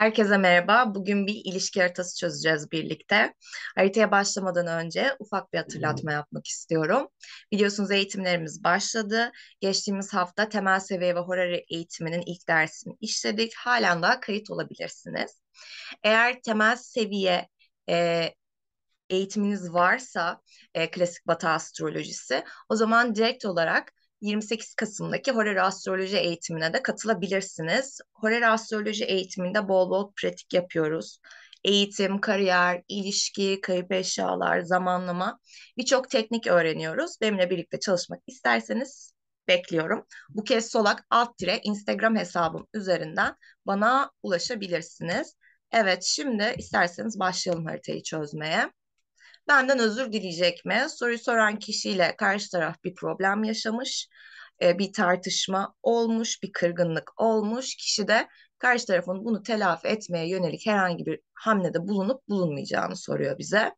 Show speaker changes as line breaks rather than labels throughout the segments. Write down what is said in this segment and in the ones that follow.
Herkese merhaba. Bugün bir ilişki haritası çözeceğiz birlikte. Haritaya başlamadan önce ufak bir hatırlatma yapmak istiyorum. Biliyorsunuz eğitimlerimiz başladı. Geçtiğimiz hafta temel seviye ve horary eğitiminin ilk dersini işledik. Halen daha kayıt olabilirsiniz. Eğer temel seviye e, eğitiminiz varsa e, klasik batı astrolojisi o zaman direkt olarak 28 Kasım'daki Horer Astroloji eğitimine de katılabilirsiniz. Horer Astroloji eğitiminde bol bol pratik yapıyoruz. Eğitim, kariyer, ilişki, kayıp eşyalar, zamanlama birçok teknik öğreniyoruz. Benimle birlikte çalışmak isterseniz bekliyorum. Bu kez Solak alt tire Instagram hesabım üzerinden bana ulaşabilirsiniz. Evet şimdi isterseniz başlayalım haritayı çözmeye. Benden özür dileyecek mi? Soruyu soran kişiyle karşı taraf bir problem yaşamış, e, bir tartışma olmuş, bir kırgınlık olmuş. Kişi de karşı tarafın bunu telafi etmeye yönelik herhangi bir hamlede bulunup bulunmayacağını soruyor bize.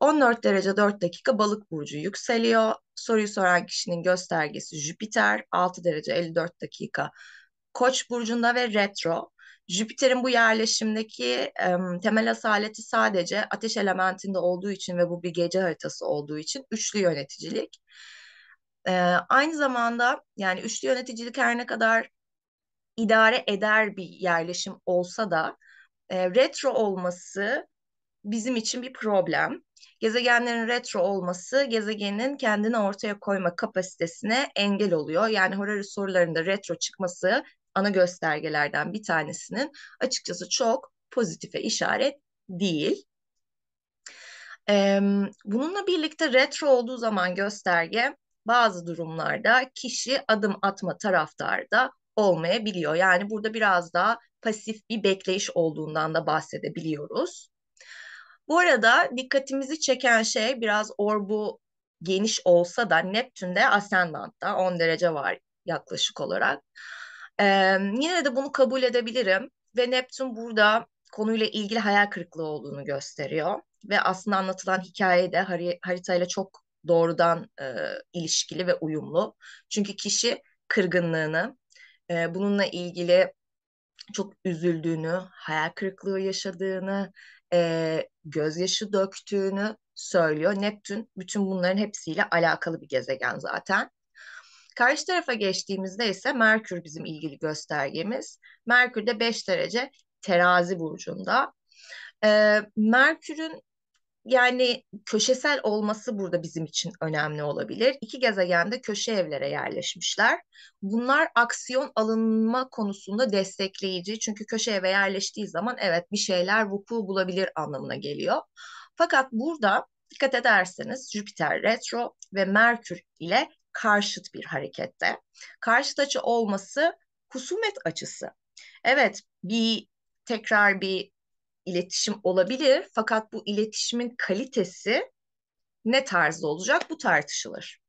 14 derece 4 dakika balık burcu yükseliyor. Soruyu soran kişinin göstergesi Jüpiter. 6 derece 54 dakika Koç burcunda ve retro. Jüpiter'in bu yerleşimdeki e, temel asaleti sadece ateş elementinde olduğu için ve bu bir gece haritası olduğu için üçlü yöneticilik. E, aynı zamanda yani üçlü yöneticilik her ne kadar idare eder bir yerleşim olsa da e, retro olması bizim için bir problem. Gezegenlerin retro olması gezegenin kendini ortaya koyma kapasitesine engel oluyor. Yani Horary sorularında retro çıkması ana göstergelerden bir tanesinin açıkçası çok pozitife işaret değil. bununla birlikte retro olduğu zaman gösterge bazı durumlarda kişi adım atma taraftarda olmayabiliyor. Yani burada biraz daha pasif bir bekleyiş olduğundan da bahsedebiliyoruz. Bu arada dikkatimizi çeken şey biraz orbu geniş olsa da Neptün'de Ascendant'ta 10 derece var yaklaşık olarak. Ee, yine de bunu kabul edebilirim ve Neptün burada konuyla ilgili hayal kırıklığı olduğunu gösteriyor ve aslında anlatılan hikaye de hari haritayla çok doğrudan e, ilişkili ve uyumlu. Çünkü kişi kırgınlığını, e, bununla ilgili çok üzüldüğünü, hayal kırıklığı yaşadığını, e, gözyaşı döktüğünü söylüyor. Neptün bütün bunların hepsiyle alakalı bir gezegen zaten. Karşı tarafa geçtiğimizde ise Merkür bizim ilgili göstergemiz. Merkür de 5 derece terazi burcunda. Ee, Merkür'ün yani köşesel olması burada bizim için önemli olabilir. İki gezegen de köşe evlere yerleşmişler. Bunlar aksiyon alınma konusunda destekleyici. Çünkü köşe eve yerleştiği zaman evet bir şeyler vuku bulabilir anlamına geliyor. Fakat burada dikkat ederseniz Jüpiter retro ve Merkür ile karşıt bir harekette. Karşıt açı olması husumet açısı. Evet bir tekrar bir iletişim olabilir fakat bu iletişimin kalitesi ne tarzda olacak bu tartışılır.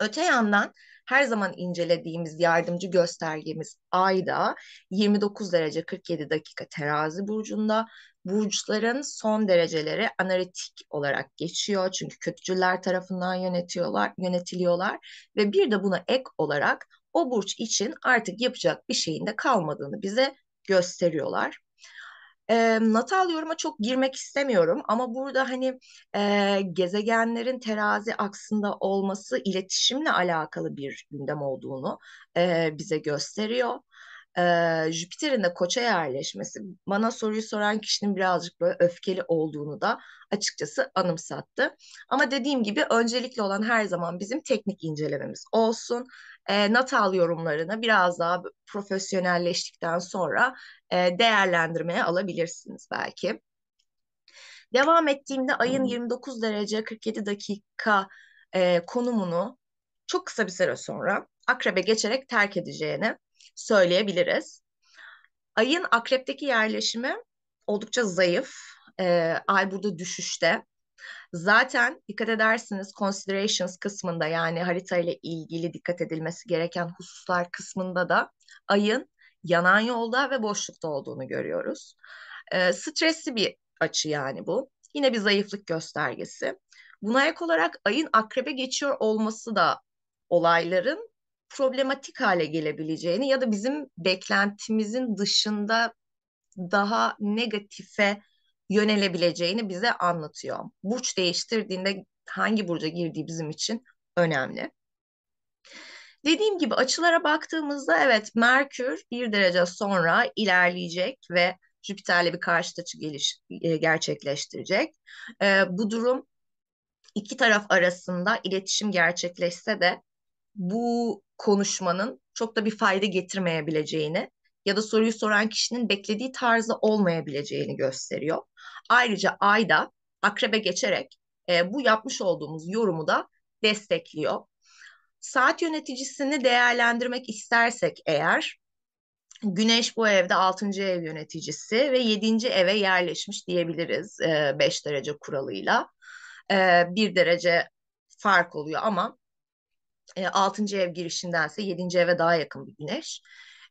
Öte yandan her zaman incelediğimiz yardımcı göstergemiz Ay da 29 derece 47 dakika terazi burcunda burçların son dereceleri analitik olarak geçiyor. Çünkü kötücüler tarafından yönetiyorlar, yönetiliyorlar ve bir de buna ek olarak o burç için artık yapacak bir şeyin de kalmadığını bize gösteriyorlar. E, natal yoruma çok girmek istemiyorum ama burada hani e, gezegenlerin terazi aksında olması iletişimle alakalı bir gündem olduğunu e, bize gösteriyor e, Jüpiter'in de koça yerleşmesi bana soruyu soran kişinin birazcık böyle öfkeli olduğunu da açıkçası anımsattı. Ama dediğim gibi öncelikli olan her zaman bizim teknik incelememiz olsun. E, natal yorumlarını biraz daha profesyonelleştikten sonra e, değerlendirmeye alabilirsiniz belki. Devam ettiğimde ayın 29 derece 47 dakika e, konumunu çok kısa bir süre sonra akrebe geçerek terk edeceğini söyleyebiliriz. Ayın akrepteki yerleşimi oldukça zayıf. E, ay burada düşüşte. Zaten dikkat edersiniz considerations kısmında yani harita ile ilgili dikkat edilmesi gereken hususlar kısmında da ayın yanan yolda ve boşlukta olduğunu görüyoruz. E, stresli bir açı yani bu. Yine bir zayıflık göstergesi. Buna ek olarak ayın akrebe geçiyor olması da olayların problematik hale gelebileceğini ya da bizim beklentimizin dışında daha negatife yönelebileceğini bize anlatıyor. Burç değiştirdiğinde hangi burca girdiği bizim için önemli. Dediğim gibi açılara baktığımızda evet Merkür bir derece sonra ilerleyecek ve Jüpiter'le bir karşıt açı geliş, e, gerçekleştirecek. E, bu durum iki taraf arasında iletişim gerçekleşse de bu konuşmanın çok da bir fayda getirmeyebileceğini ya da soruyu soran kişinin beklediği tarzda olmayabileceğini gösteriyor. Ayrıca Ayda akrebe geçerek e, bu yapmış olduğumuz yorumu da destekliyor. Saat yöneticisini değerlendirmek istersek eğer Güneş bu evde 6. ev yöneticisi ve 7. eve yerleşmiş diyebiliriz e, derece kuralıyla. E, derece fark oluyor ama e, 6. ev girişindense 7. eve daha yakın bir güneş.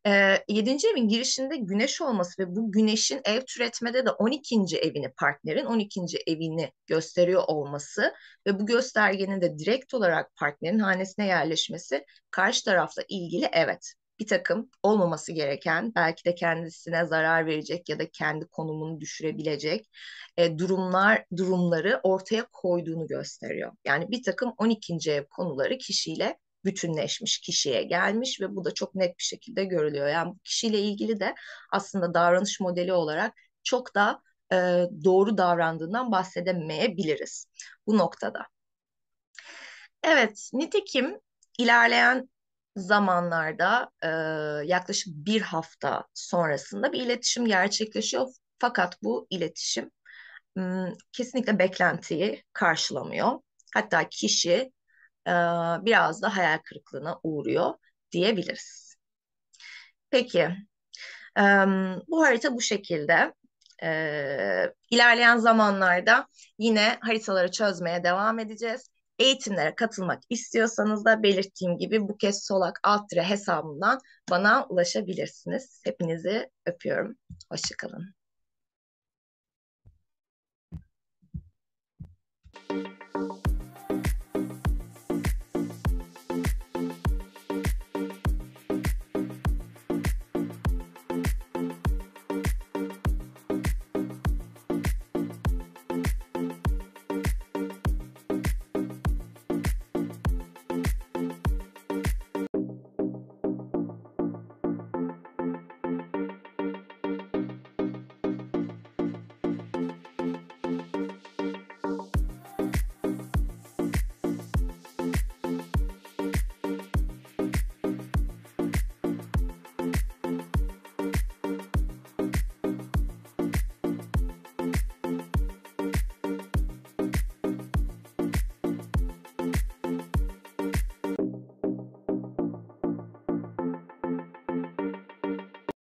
E, 7. evin girişinde güneş olması ve bu güneşin ev türetmede de 12. evini partnerin 12. evini gösteriyor olması ve bu göstergenin de direkt olarak partnerin hanesine yerleşmesi karşı tarafla ilgili evet bir takım olmaması gereken belki de kendisine zarar verecek ya da kendi konumunu düşürebilecek e, durumlar durumları ortaya koyduğunu gösteriyor. Yani bir takım 12. ev konuları kişiyle bütünleşmiş kişiye gelmiş ve bu da çok net bir şekilde görülüyor. Yani bu kişiyle ilgili de aslında davranış modeli olarak çok da e, doğru davrandığından bahsedemeyebiliriz bu noktada. Evet, nitekim ilerleyen zamanlarda e, yaklaşık bir hafta sonrasında bir iletişim gerçekleşiyor. Fakat bu iletişim kesinlikle beklentiyi karşılamıyor. Hatta kişi e, biraz da hayal kırıklığına uğruyor diyebiliriz. Peki, e, bu harita bu şekilde. E, ilerleyen zamanlarda yine haritaları çözmeye devam edeceğiz. Eğitimlere katılmak istiyorsanız da belirttiğim gibi bu kez Solak Altire hesabından bana ulaşabilirsiniz. Hepinizi öpüyorum. Hoşçakalın.